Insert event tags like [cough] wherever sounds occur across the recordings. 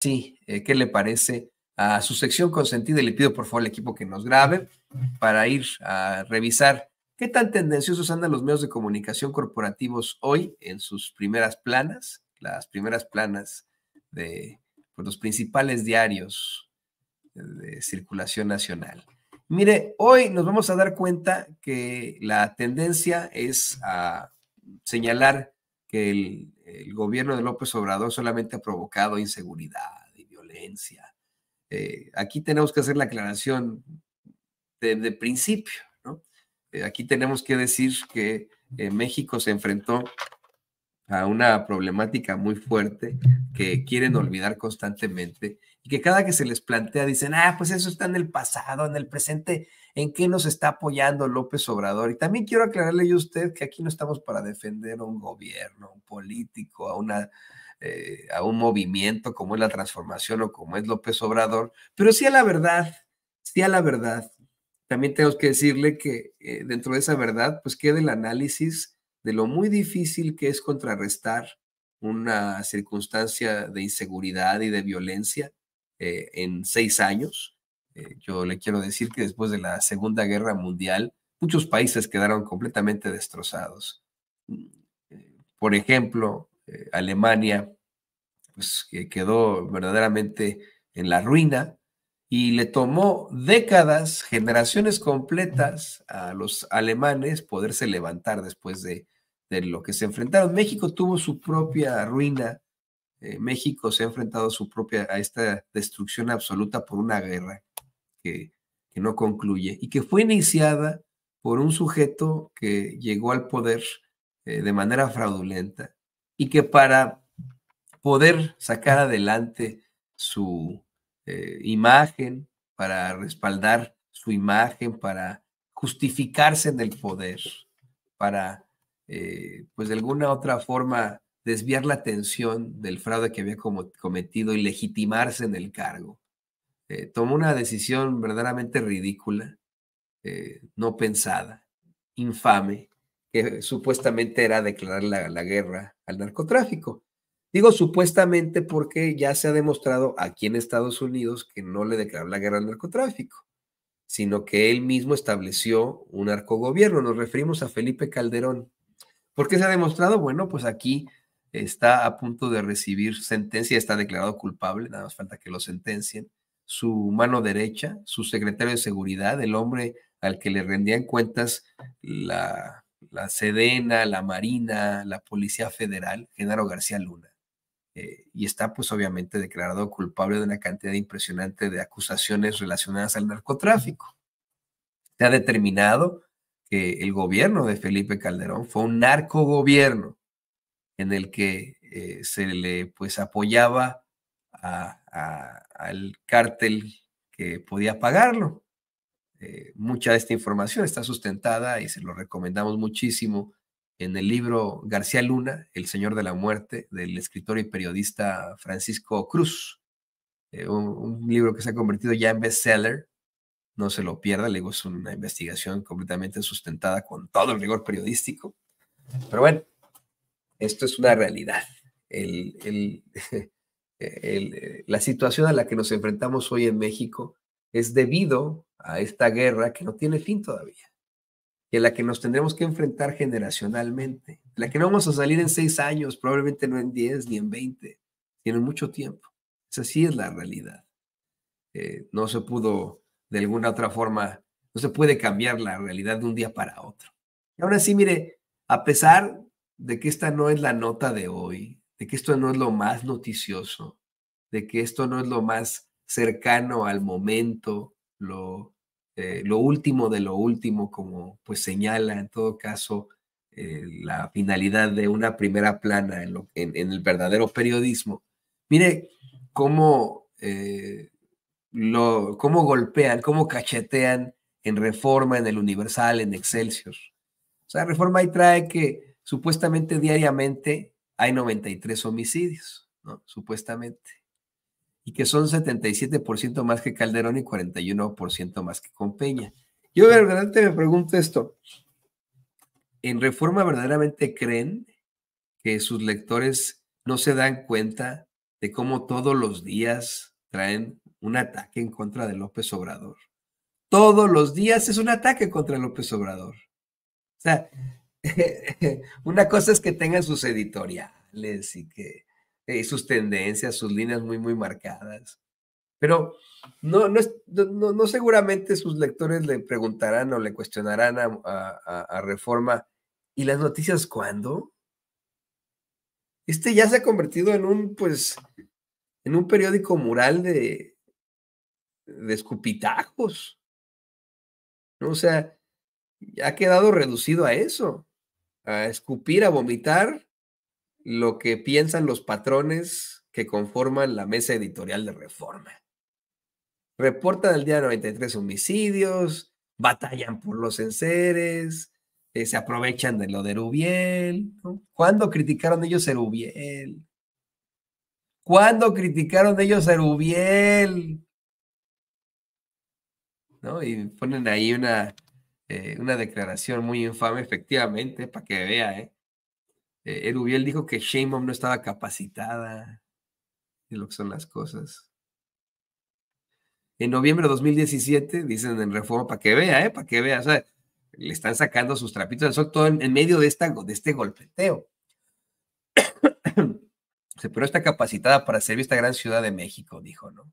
sí, eh, ¿qué le parece? A su sección consentida, le pido por favor al equipo que nos grabe para ir a revisar qué tan tendenciosos andan los medios de comunicación corporativos hoy en sus primeras planas, las primeras planas de pues, los principales diarios de circulación nacional. Mire, hoy nos vamos a dar cuenta que la tendencia es a señalar que el el gobierno de López Obrador solamente ha provocado inseguridad y violencia. Eh, aquí tenemos que hacer la aclaración desde de principio, eh, aquí tenemos que decir que eh, México se enfrentó a una problemática muy fuerte que quieren olvidar constantemente que cada que se les plantea dicen, ah, pues eso está en el pasado, en el presente, ¿en qué nos está apoyando López Obrador? Y también quiero aclararle yo a usted que aquí no estamos para defender a un gobierno, un político, a una... Eh, a un movimiento como es la transformación o como es López Obrador, pero sí a la verdad, sí a la verdad. También tenemos que decirle que eh, dentro de esa verdad, pues queda el análisis de lo muy difícil que es contrarrestar una circunstancia de inseguridad y de violencia eh, en seis años. Eh, yo le quiero decir que después de la Segunda Guerra Mundial, muchos países quedaron completamente destrozados. Mm, eh, por ejemplo, Alemania, pues que quedó verdaderamente en la ruina y le tomó décadas, generaciones completas a los alemanes poderse levantar después de lo que se enfrentaron. México tuvo su propia ruina eh, México se ha enfrentado a su propia, a esta destrucción absoluta por una guerra que, no concluye y que fue iniciada por un sujeto que llegó al poder eh, de manera fraudulenta y que para poder sacar adelante su eh, imagen, para respaldar su imagen, para justificarse en el poder, para, pues de alguna otra forma, desviar la atención del fraude que había cometido y legitimarse en el cargo. Eh, tomó una decisión verdaderamente ridícula, eh, no pensada, infame, que supuestamente era declarar la, guerra al narcotráfico. Digo supuestamente porque ya se ha demostrado aquí en Estados Unidos que no le declaró la guerra al narcotráfico, sino que él mismo estableció un arcogobierno. Nos referimos a Felipe Calderón. ¿Por qué se ha demostrado? Bueno, pues aquí está a punto de recibir sentencia, está declarado culpable, nada más falta que lo sentencien. Su mano derecha, su secretario de seguridad, el hombre al que le rendían cuentas la, Sedena, la Marina, la Policía Federal, Genaro García Luna. Eh, y está pues obviamente declarado culpable de una cantidad impresionante de acusaciones relacionadas al narcotráfico. Se ha determinado que el gobierno de Felipe Calderón fue un narcogobierno en el que eh, se le pues apoyaba al cártel que podía pagarlo. Eh, mucha de esta información está sustentada y se lo recomendamos muchísimo en el libro García Luna, El Señor de la Muerte, del escritor y periodista Francisco Cruz. Eh, un, libro que se ha convertido ya en bestseller. No se lo pierda, le es una investigación completamente sustentada con todo el rigor periodístico. Pero bueno, esto es una realidad. [laughs] Eh, la situación a la que nos enfrentamos hoy en México es debido a esta guerra que no tiene fin todavía y a la que nos tendremos que enfrentar generacionalmente, la que no vamos a salir en seis años, probablemente no en diez ni en veinte, tiene mucho tiempo. Esa sí es la realidad. Eh, no se pudo, de alguna otra forma, no se puede cambiar la realidad de un día para otro. Y ahora sí, mire, a pesar de que esta no es la nota de hoy, de que esto no es lo más noticioso, de que esto no es lo más cercano al momento, lo, eh, lo último de lo último, como pues señala en todo caso eh, la finalidad de una primera plana en, el verdadero periodismo. Mire cómo, eh, lo, cómo golpean, cómo cachetean en Reforma, en el Universal, en Excelsior. O sea, Reforma ahí trae que Supuestamente diariamente hay 93 homicidios, ¿no? Supuestamente. Y que son 77% más que Calderón y 41% más que Compeña. Yo verdaderamente me pregunto esto. ¿En Reforma verdaderamente creen que sus lectores no se dan cuenta de cómo todos los días traen un ataque en contra de López Obrador? Todos los días es un ataque contra López Obrador. O sea, [laughs] una cosa es que tengan sus editoriales y que eh, sus tendencias, sus líneas muy, muy marcadas. Pero no, no, seguramente sus lectores le preguntarán o le cuestionarán a, Reforma, ¿y las noticias cuándo? Este ya se ha convertido en un, pues, en un periódico mural de, de escupitajos. O sea, ha quedado reducido a eso a escupir, a vomitar lo que piensan los patrones que conforman la mesa editorial de reforma. Reporta del día 93 homicidios, batallan por los enseres, eh, se aprovechan de lo de Rubiel. ¿Cuándo criticaron ellos a Rubiel? ¿Cuándo criticaron ellos a Rubiel? ¿No? Y ponen ahí una, eh, una declaración muy infame, efectivamente, para que vea, ¿eh? eh dijo que Sheinbaum no estaba capacitada de lo que son las cosas. En noviembre de 2017, dicen en Reforma, para que vea, ¿eh? Para que vea, o sea, le están sacando sus trapitos al sol todo en, medio de, esta, de este golpeteo. [coughs] pero está capacitada para servir esta gran ciudad de México, dijo, ¿no?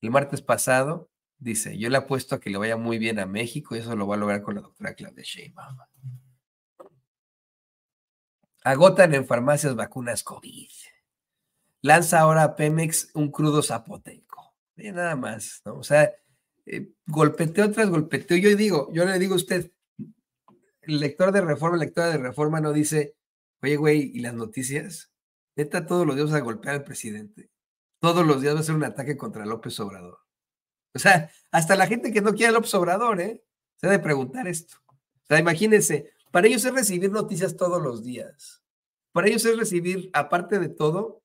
El martes pasado, Dice, yo le apuesto a que le vaya muy bien a México y eso lo va a lograr con la doctora Claudia Sheinbaum. Agotan en farmacias vacunas COVID. Lanza ahora a Pemex un crudo zapoteco. nada más, ¿no? O sea, eh, golpeteo tras golpeteo. Yo digo, yo le digo a usted, el lector de reforma, lectora de reforma no dice, oye, güey, ¿y las noticias? Neta, todos los días vas a golpear al presidente. Todos los días va a ser un ataque contra López Obrador o sea, hasta la gente que no quiere López Obrador, ¿eh? Se debe preguntar esto. O sea, imagínense, para ellos es recibir noticias todos los días. Para ellos es recibir, aparte de todo,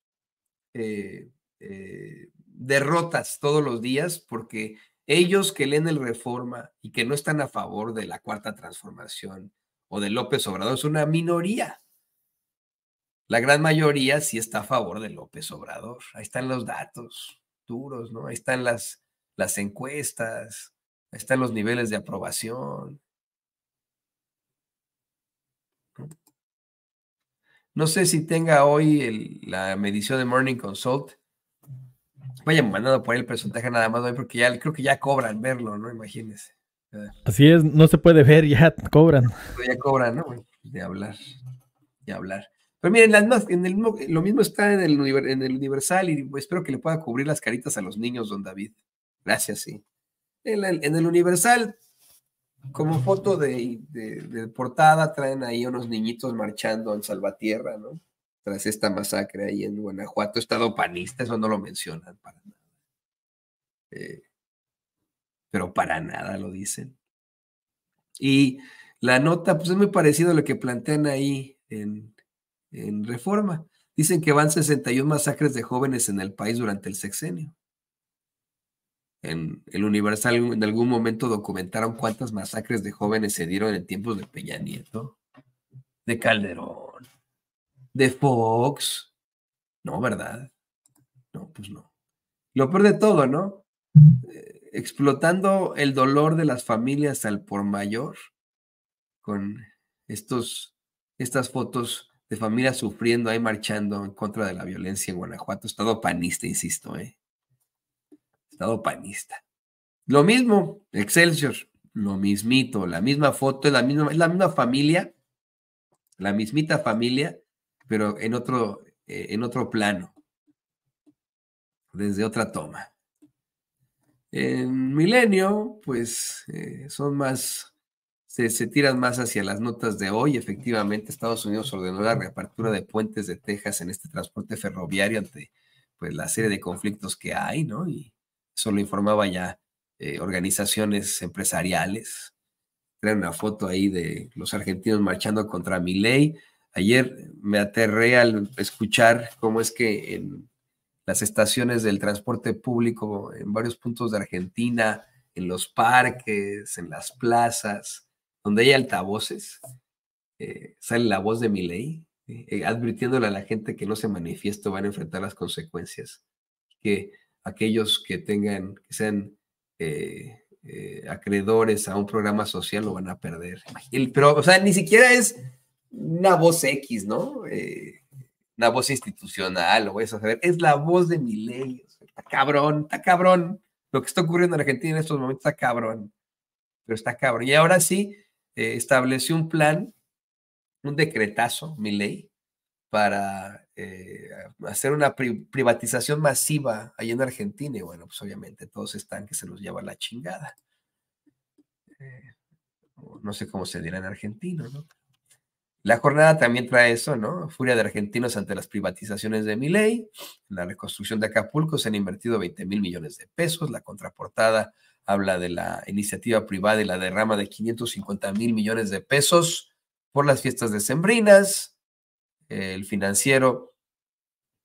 eh, eh, derrotas todos los días, porque ellos que leen el Reforma y que no están a favor de la Cuarta Transformación o de López Obrador es una minoría. La gran mayoría sí está a favor de López Obrador. Ahí están los datos duros, ¿no? Ahí están las, las encuestas, están los niveles de aprobación. No sé si tenga hoy la medición de Morning Consult. vaya mandado por el porcentaje nada más hoy porque ya creo que ya cobran verlo, ¿no? Imagínense. Así es, no se puede ver, [laughs] ya cobran. Ya cobran, ¿no? De hablar, de hablar. Pero miren, lo mismo está en el, en el Universal y espero que le pueda cubrir las caritas a los niños, don David. Gracias, sí. En, el Universal, como foto de, portada, traen ahí unos niñitos marchando en Salvatierra, ¿no? Tras esta masacre ahí en Guanajuato, estado panista, eso no lo mencionan para nada. Eh, pero para nada lo dicen. Y la nota, pues es muy parecido a lo que plantean ahí en, en Reforma. Dicen que van 61 masacres de jóvenes en el país durante el sexenio. En el Universal en algún momento documentaron cuántas masacres de jóvenes se dieron en tiempos de Peña Nieto, de Calderón, de Fox. No, ¿verdad? No, pues no. Lo peor de todo, ¿no? Eh, explotando el dolor de las familias al por mayor con estos, estas fotos de familias sufriendo ahí marchando en contra de la violencia en Guanajuato, estado panista, insisto, ¿eh? Estado panista. Lo mismo, Excelsior, lo mismito, la misma foto, es la misma, la misma familia, la mismita familia, pero en otro, eh, en otro plano, desde otra toma. En Milenio, pues eh, son más, se, tiran más hacia las notas de hoy. Efectivamente, Estados Unidos ordenó la reapertura de puentes de Texas en este transporte ferroviario ante pues, la serie de conflictos que hay, ¿no? Y eso lo informaba ya eh, organizaciones empresariales. Traen una foto ahí de los argentinos marchando contra mi ley. Ayer me aterré al escuchar cómo es que en las estaciones del transporte público, en varios puntos de Argentina, en los parques, en las plazas, donde hay altavoces, eh, sale la voz de mi ley, eh, advirtiéndole a la gente que no se manifiesto, van a enfrentar las consecuencias, que aquellos que tengan, que sean eh, eh, acreedores a un programa social lo van a perder. pero, o sea, ni siquiera es una voz X, ¿no? Eh, una voz institucional o a saber, es la voz de mi ley. está cabrón, está cabrón. Lo que está ocurriendo en Argentina en estos momentos está cabrón. Pero está cabrón. Y ahora sí, estableció un plan, un decretazo, mi ley, para eh, hacer una privatización masiva ahí en Argentina y bueno, pues obviamente todos están que se los lleva la chingada. Eh, no sé cómo se dirá en argentino, ¿no? La jornada también trae eso, ¿no? Furia de argentinos ante las privatizaciones de Miley. En la reconstrucción de Acapulco se han invertido 20 mil millones de pesos. La contraportada habla de la iniciativa privada y la derrama de 550 mil millones de pesos por las fiestas sembrinas, El financiero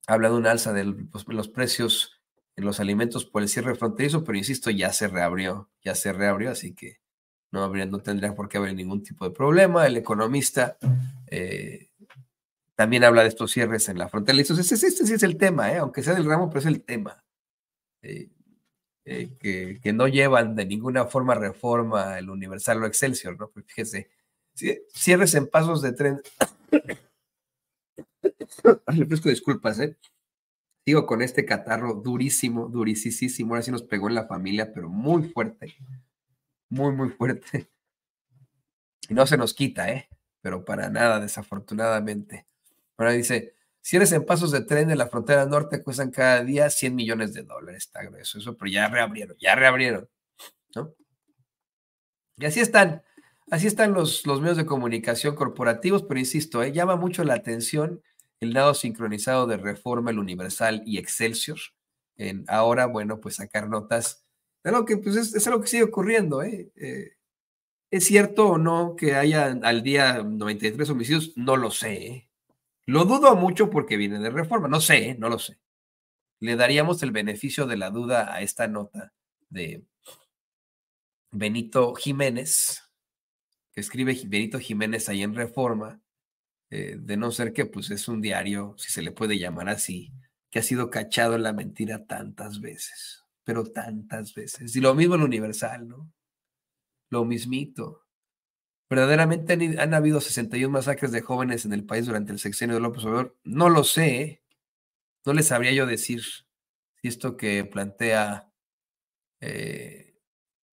habla de un alza de pues, los, precios en los alimentos por el cierre fronterizo, pero insisto, ya se reabrió, ya se reabrió, así que no, habría, no tendría por qué haber ningún tipo de problema. El economista eh, también habla de estos cierres en la frontera. Entonces, este, sí es el tema, ¿eh? aunque sea del ramo, pero es el tema. Eh, que, no llevan de ninguna forma reforma el Universal o Excelsior, ¿no? Pues fíjese, cierres en pasos de tren [laughs] Le pido disculpas, ¿eh? Digo, con este catarro durísimo, durísimo. Ahora sí nos pegó en la familia, pero muy fuerte. Muy, muy fuerte. Y no se nos quita, ¿eh? Pero para nada, desafortunadamente. Ahora dice, si eres en pasos de tren de la frontera norte, cuestan cada día 100 millones de dólares. Está grueso eso, pero ya reabrieron, ya reabrieron. ¿No? Y así están. Así están los, los medios de comunicación corporativos, pero insisto, ¿eh? llama mucho la atención el lado sincronizado de Reforma, el Universal y Excelsior. En ahora, bueno, pues sacar notas de que pues, es, algo que sigue ocurriendo. ¿eh? eh es cierto o no que haya al día 93 homicidios? No lo sé. ¿eh? Lo dudo mucho porque viene de Reforma. No sé, ¿eh? no lo sé. Le daríamos el beneficio de la duda a esta nota de Benito Jiménez, que escribe Benito Jiménez ahí en Reforma, eh, de no ser que pues es un diario, si se le puede llamar así, que ha sido cachado en la mentira tantas veces, pero tantas veces. Y lo mismo en Universal, ¿no? Lo mismito. ¿Verdaderamente han, habido 61 masacres de jóvenes en el país durante el sexenio de López Obrador? No lo sé. No les sabría yo decir si esto que plantea eh,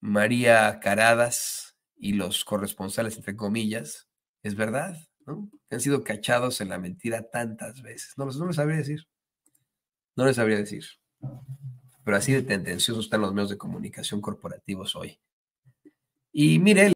María Caradas y los corresponsales, entre comillas, es verdad. Han sido cachados en la mentira tantas veces. No, pues, no les sabría decir. No les sabría decir. Pero así de tendenciosos están los medios de comunicación corporativos hoy. Y mire,